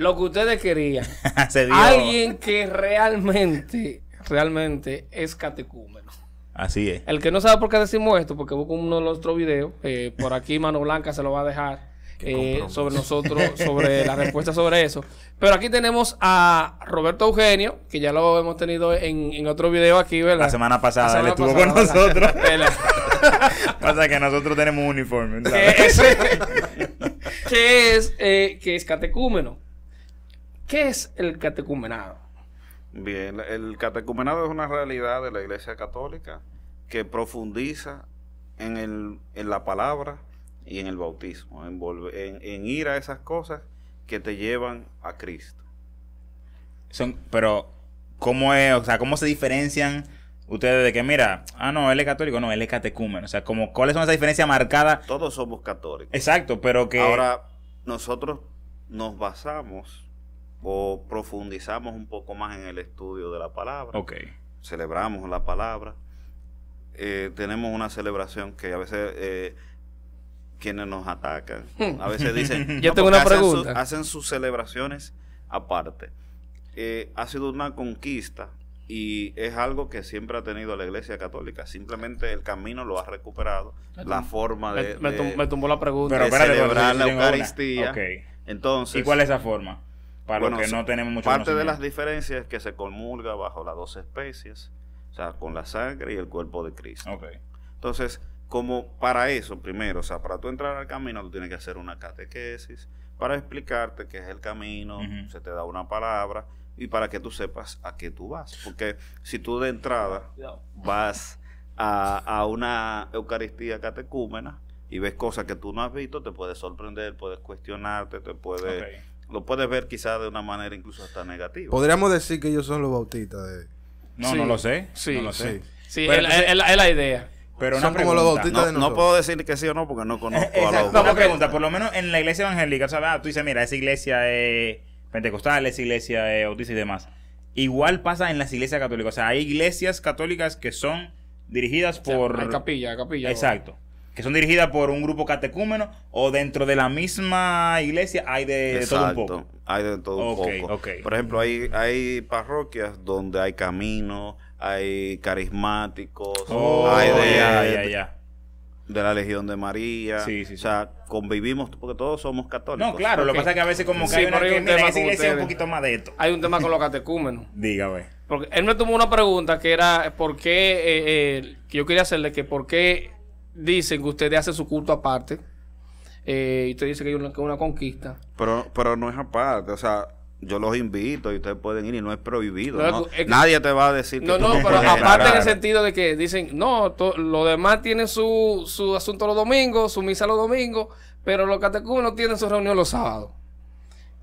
lo que ustedes querían. Alguien que realmente, realmente es catecúmeno. Así es. El que no sabe por qué decimos esto, porque busco uno de los otros videos, eh, por aquí Mano Blanca se lo va a dejar eh, sobre nosotros, sobre la respuesta sobre eso. Pero aquí tenemos a Roberto Eugenio, que ya lo hemos tenido en, otro video aquí, ¿verdad? La semana pasada, él estuvo con nosotros. Pasa que nosotros tenemos un uniforme. Que es, eh, que es catecúmeno. ¿Qué es el catecumenado? Bien, el catecumenado es una realidad de la Iglesia Católica que profundiza en, la palabra y en el bautismo, en, en, ir a esas cosas que te llevan a Cristo. pero, ¿cómo es? O sea, ¿cómo se diferencian ustedes de que, mira, ah, no, él es católico, no, él es catecúmeno? O sea, como, ¿cuáles son esas diferencias marcadas? Todos somos católicos. Exacto, pero que... Ahora, nosotros nos basamos o profundizamos un poco más en el estudio de la palabra. Celebramos la palabra. Eh, tenemos una celebración que a veces eh, quienes nos atacan, a veces dicen, yo tengo una pregunta. Hacen, sus celebraciones aparte. Eh, ha sido una conquista y es algo que siempre ha tenido la Iglesia Católica. Simplemente el camino lo ha recuperado, la forma de... Me, tumbó la pregunta. celebrar la Eucaristía. Entonces, ¿Y cuál es esa forma? que no tenemos mucho Parte de las diferencias es que se comulga bajo las dos especies, o sea, con la sangre y el cuerpo de Cristo. Entonces, como para eso, primero, o sea, para tú entrar al camino, tú tienes que hacer una catequesis para explicarte qué es el camino, se te da una palabra y para que tú sepas a qué tú vas. Porque si tú de entrada vas a, una Eucaristía catecúmena y ves cosas que tú no has visto, te puedes sorprender, puedes cuestionarte, te puede lo puedes ver quizás de una manera incluso hasta negativa. Podríamos decir que ellos son los bautistas de... No, no lo sé. Sí, Sí, es la idea. Pero Son como los bautistas no, de no, puedo decir que sí o no porque no conozco a los No, pregunta. Por lo menos en la iglesia evangélica, o tú dices, mira, esa iglesia es pentecostal, esa iglesia es bautista y demás. Igual pasa en las iglesias católicas. O sea, hay iglesias católicas que son dirigidas por... Hay capilla, capilla. Exacto son dirigidas por un grupo catecúmeno o dentro de la misma iglesia hay de, todo un poco. Hay de todo un poco. Por ejemplo, hay, hay parroquias donde hay caminos, hay carismáticos, oh, hay de, de, la Legión de María. Sí, sí, O sea, convivimos porque todos somos católicos. No, claro, lo que pasa es que a veces como que hay un tema Hay un tema con los catecúmenos. Dígame. Porque él me tomó una pregunta que era por eh, eh, qué yo quería hacerle que por qué dicen que ustedes hacen su culto aparte. Eh, y usted dice que es una, conquista. Pero, pero no es aparte, o sea, yo los invito y ustedes pueden ir y no es prohibido. Nadie te va a decir. No, no, pero aparte en el sentido de que dicen, no, lo los demás tiene su, su asunto los domingos, su misa los domingos, pero los catecúmenos tienen su reunión los sábados.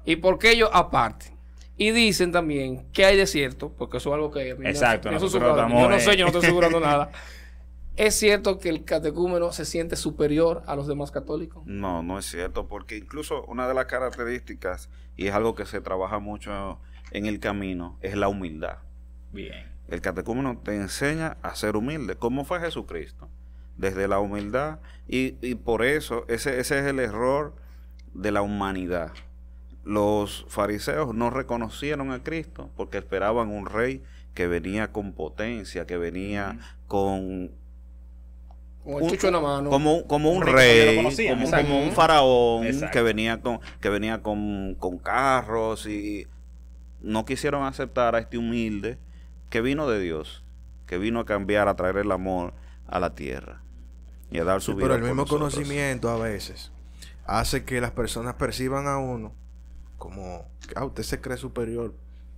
¿Y porque ellos aparte? Y dicen también que hay desierto, porque eso es algo que... Exacto, no sé, eh, yo no estoy asegurando nada. ¿Es cierto que el catecúmeno se siente superior a los demás católicos? No, no es cierto, porque incluso una de las características, y es algo que se trabaja mucho en el camino, es la humildad. Bien. El catecúmeno te enseña a ser humilde, como fue Jesucristo, desde la humildad, y, por eso ese, ese es el error de la humanidad. Los fariseos no reconocieron a Cristo porque esperaban un rey que venía con potencia, que venía con como, un, rey, como, un faraón que venía con que venía con, carros y no quisieron aceptar a este humilde que vino de Dios, que vino a cambiar, a traer el amor a la tierra y a dar su vida. Pero el mismo conocimiento a veces hace que las personas perciban a uno como, a ah, usted se cree superior,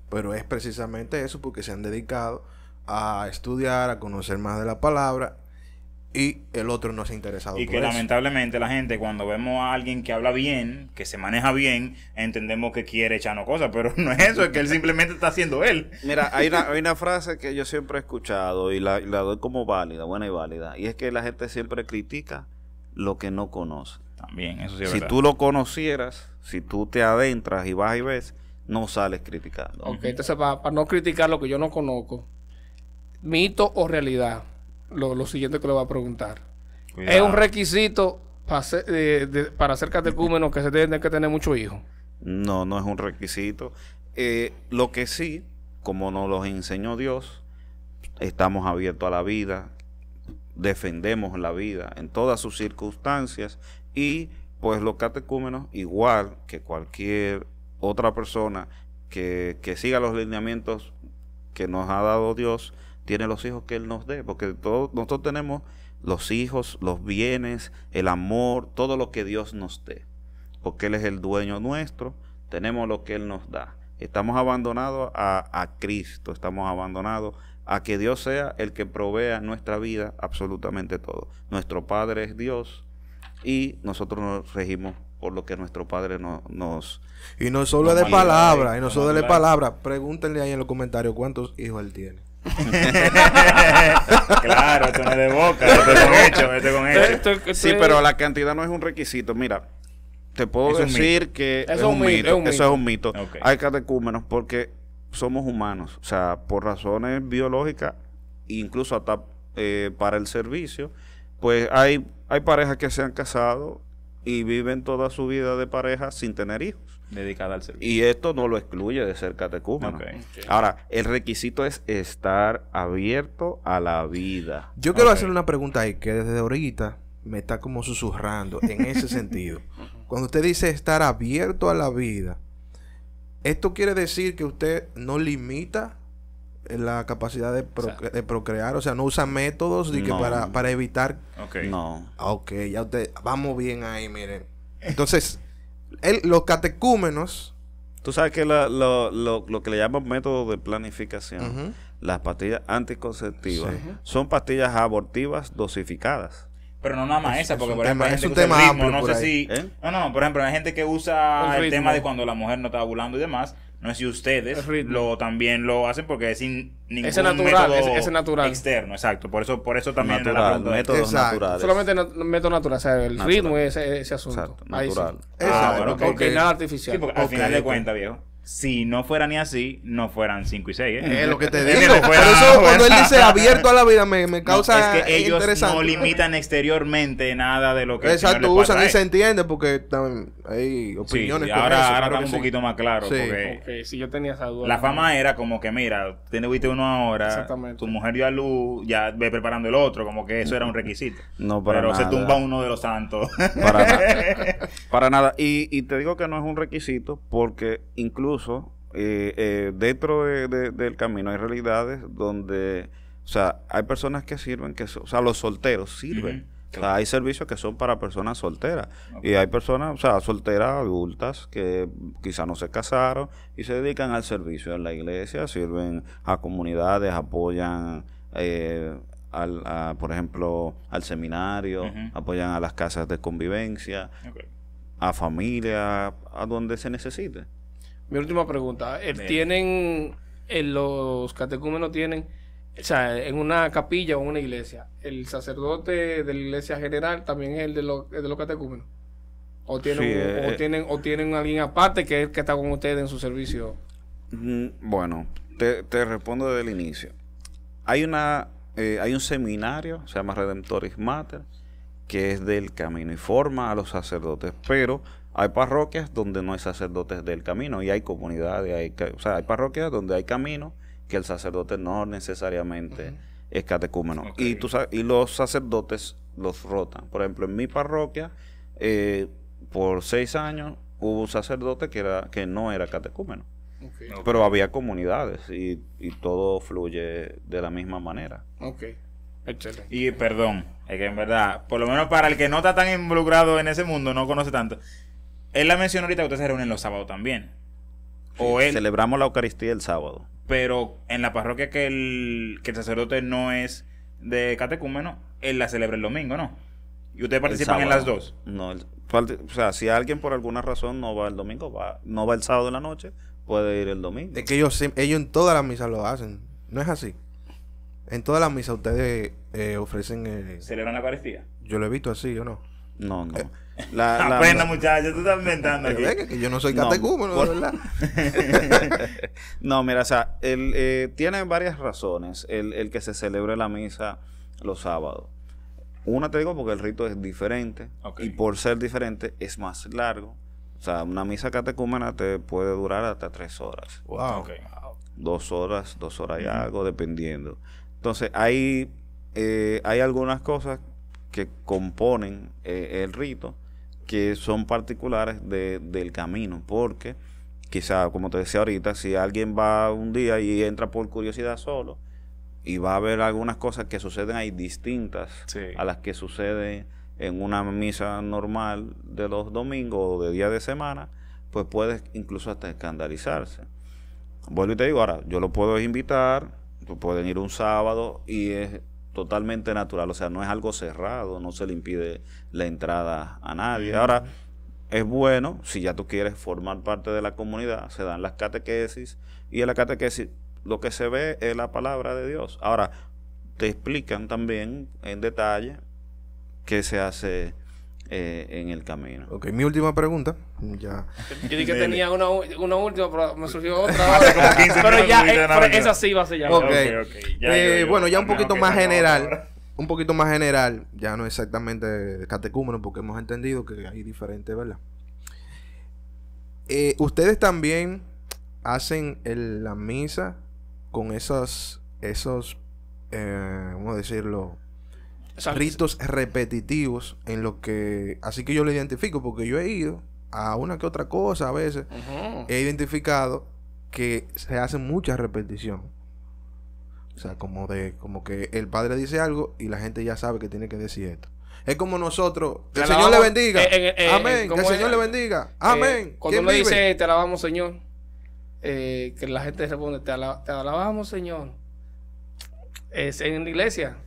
pero es precisamente eso porque se han dedicado a estudiar, a conocer más de la palabra y el otro no se ha interesado. Y que lamentablemente la gente cuando vemos a alguien que habla bien, que se maneja bien, entendemos que quiere echarnos cosas, pero no es eso, es que él simplemente está haciendo él. Mira, hay una, hay una frase que yo siempre he escuchado y la, la, doy como válida, buena y válida, y es que la gente siempre critica lo que no conoce. También, eso sí es Si tú lo conocieras, si tú te adentras y vas y ves, no sales criticando. Ok, entonces para, para no criticar lo que yo no conozco, mito o realidad lo, siguiente que le va a preguntar. Es un requisito eh, para ser, catecúmeno que se tiene que tener muchos hijos. No, no es un requisito. Eh, lo que sí, como nos los enseñó Dios, estamos abiertos a la vida, defendemos la vida en todas sus circunstancias y pues los catecúmenos, igual que cualquier otra persona que, que siga los lineamientos que nos ha dado Dios, tiene los hijos que Él nos dé, porque todos, nosotros tenemos los hijos, los bienes, el amor, todo lo que Dios nos dé, porque Él es el dueño nuestro, tenemos lo que Él nos da. Estamos abandonados a, a Cristo, estamos abandonados a que Dios sea el que provea nuestra vida absolutamente todo. Nuestro Padre es Dios y nosotros nos regimos por lo que nuestro Padre no, nos... Y no solo es de palabra, y no solo de palabra. Pregúntenle ahí en los comentarios cuántos hijos él tiene. claro, esto no es de boca, con sí, pero la cantidad no es un requisito. Mira, te puedo decir que eso es un, mito, eso Hay catecúmenos porque somos humanos, o sea, por razones biológicas, incluso hasta eh, para el servicio, pues hay, hay parejas que se han casado y viven toda su vida de pareja sin tener hijos dedicada al servicio. Y esto no lo excluye de ser catecúmeno. Ahora, el requisito es estar abierto a la vida. Yo quiero hacerle una pregunta ahí que desde ahorita me está como susurrando en ese sentido. Cuando usted dice estar abierto a la vida, esto quiere decir que usted no limita la capacidad de, procrear, o sea, no usa métodos que para, para, evitar. No. Ah, ok, ya usted, vamos bien ahí, miren. Entonces, el, los catecúmenos. Tú sabes que lo, que le llaman método de planificación, las pastillas anticonceptivas, son pastillas abortivas dosificadas. Pero no nada más esa, porque por ejemplo hay gente que usa el ritmo, no sé pues. si... ¿Eh? No, no, por ejemplo, hay gente que usa el, tema de cuando la mujer no está ovulando y demás. No sé si ustedes lo también lo hacen porque es sin ningún ese natural, método ese, ese natural. externo, exacto. Por eso, por eso también natural, la pregunta. Métodos naturales. Solamente na método natural, o sea, el ritmo es ese, asunto. Exacto, natural. Sí. Ah, bueno, nada artificial. Sí, porque al final de cuentas, viejo si no fuera ni así, no fueran 5 y 6. ¿eh? Es lo que te digo. Por eso cuando él dice abierto a la vida me, me causa es que ellos no limitan exteriormente nada de lo que Exacto, usan y ¿eh? se entiende porque también hay opiniones. Sí, ahora, eso, ahora está un poquito más claro. Porque si yo tenía esa duda. La fama era como que, mira, viste uno ahora, tu mujer dio a luz, ya ve preparando el otro, como que eso era un requisito. No, para Pero se tumba uno de los santos. Para, para nada. Y, y te digo que no es un requisito porque incluso eh, eh, dentro del camino hay realidades donde, o sea, hay personas que sirven, que o sea, los solteros sirven. hay servicios que son para personas solteras. Y hay personas, o sea, solteras adultas que quizá no se casaron y se dedican al servicio en la iglesia, sirven a comunidades, apoyan, eh, al, por ejemplo, al seminario, apoyan a las casas de convivencia, a familia a donde se necesite. Mi última pregunta. Eh, ¿Tienen, eh, los catecúmenos tienen, o sea, en una capilla o en una iglesia, el sacerdote de la iglesia general también es el de, los, de los catecúmenos? ¿O eh, tienen, o, tienen, alguien aparte que es que está con ustedes en su servicio? Mm, bueno, te, respondo desde el inicio. Hay una hay un seminario, se llama Redemptoris Mater, que es del camino y forma a los sacerdotes, pero hay parroquias donde no hay sacerdotes del camino y hay comunidades, hay, o sea, hay parroquias donde hay camino que el sacerdote no necesariamente es catecúmeno. Y, tú, y los sacerdotes los rotan. Por ejemplo, en mi parroquia, eh, por seis años hubo un sacerdote que, era, que no era catecúmeno. Pero había comunidades y, y, todo fluye de la misma manera. Ok, excelente. Y perdón, es que en verdad, por lo menos para el que no está tan involucrado en ese mundo, no conoce tanto, él la mencionó ahorita que ustedes se reúnen los sábados también. O celebramos la Eucaristía el sábado. Pero en la parroquia que el, que sacerdote no es de catecúmeno, él la celebra el domingo, ¿no? Y ustedes participan en las dos. No, o sea, si alguien por alguna razón no va el domingo, va, no va el sábado en la noche, puede ir el domingo. Es que ellos, ellos en todas las misas lo hacen. No es así. En todas las misas ustedes eh, ofrecen... Eh, ¿Celebran la Eucaristía? Yo lo he visto así, ¿o no? No, no. Eh, la, pena, ah, muchachos, tú estás inventando aquí. que yo no soy catecúmeno, no, mira, o sea, eh, tiene varias razones el, que se celebre la misa los sábados. Una te digo porque el rito es diferente y por ser diferente es más largo. O sea, una misa catecúmena te puede durar hasta tres horas. Wow. Dos horas, dos horas y algo, dependiendo. Entonces, hay, eh, hay algunas cosas que componen eh, el rito que son particulares del camino, porque quizá, como te decía ahorita, si alguien va un día y entra por curiosidad solo, y va a ver algunas cosas que suceden ahí distintas a las que suceden en una misa normal de los domingos o de día de semana, pues puedes incluso hasta escandalizarse. Vuelvo y te digo, ahora, yo lo puedo invitar, pueden ir un sábado y es totalmente natural, o sea, no es algo cerrado, no se le impide la entrada a nadie. Ahora, es bueno, si ya tú quieres formar parte de la comunidad, se dan las catequesis y en la catequesis lo que se ve es la palabra de Dios. Ahora, te explican también en detalle qué se hace eh, en el camino. Ok, mi última pregunta. Ya. Yo dije que tenía una, última, pero me surgió otra. pero ya, eh, esa sí va a ser ya. okay, eh, bueno, ya un poquito más general. Un poquito más general, ya no exactamente catecúmeno, porque hemos entendido que hay diferentes, ¿verdad? Ustedes también hacen la misa con esos, esos, ¿cómo decirlo? ritos repetitivos en lo que... Así que yo lo identifico porque yo he ido a una que otra cosa a veces. He identificado que se hace mucha repetición. O sea, como de como que el padre dice algo y la gente ya sabe que tiene que decir esto. Es como nosotros. Que el Señor le bendiga. Amén. Que el Señor le bendiga. Amén. cuando me dice te alabamos, Señor, eh, que la gente responde te alabamos, Señor. Es en la iglesia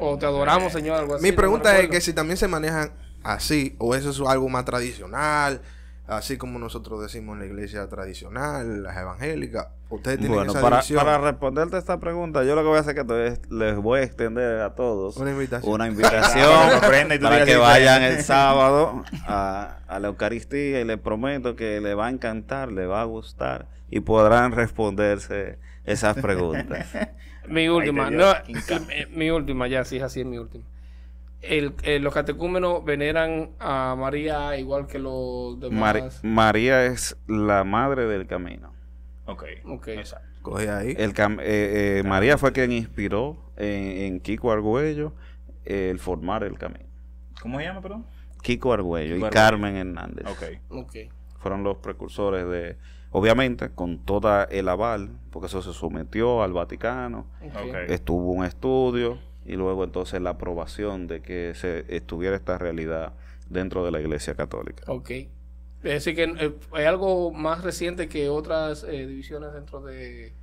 o te adoramos, Señor, Mi pregunta es que si también se manejan así, o eso es algo más tradicional, así como nosotros decimos en la iglesia tradicional, las evangélicas. Ustedes tienen esa para, para responderte esta pregunta, yo lo que voy a hacer es que les voy a extender a todos una invitación, para que vayan el sábado a, la Eucaristía y les prometo que le va a encantar, le va a gustar y podrán responderse esas preguntas. Mi última, no, mi última, ya, sí, así es mi última. El, eh, los catecúmenos veneran a María igual que los demás. María es la madre del camino. Ok. okay. Exacto. Coge ahí. El eh, eh, María fue quien inspiró en, Kiko Argüello el formar el camino. ¿Cómo se llama, perdón? Kiko Argüello y Carmen Hernández. Ok. Ok. Fueron los precursores de Obviamente, con toda el aval, porque eso se sometió al Vaticano, estuvo un estudio y luego entonces la aprobación de que se estuviera esta realidad dentro de la Iglesia Católica. Ok. Es decir, que es eh, hay algo más reciente que otras eh, divisiones dentro de.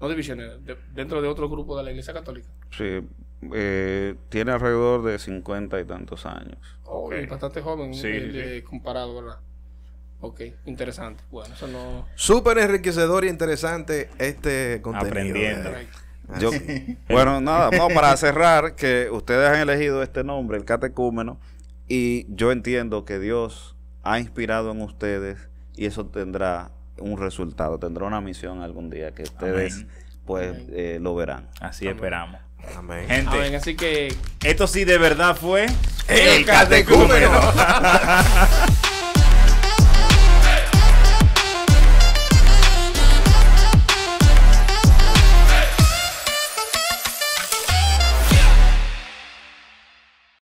No divisiones, dentro de otro grupo de la Iglesia Católica. Sí, eh, tiene alrededor de cincuenta y tantos años. Oh, bastante joven comparado, ¿verdad? Ok, interesante. Bueno, eso no. Súper enriquecedor y interesante este contenido. Aprendiendo. Eh. Yo, bueno, nada, Vamos para cerrar, que ustedes han elegido este nombre, el catecúmeno, y yo entiendo que Dios ha inspirado en ustedes y eso tendrá un resultado, tendrá una misión algún día que ustedes pues eh, lo verán. Así esperamos. Amén. así que esto sí de verdad fue el, catecúmeno.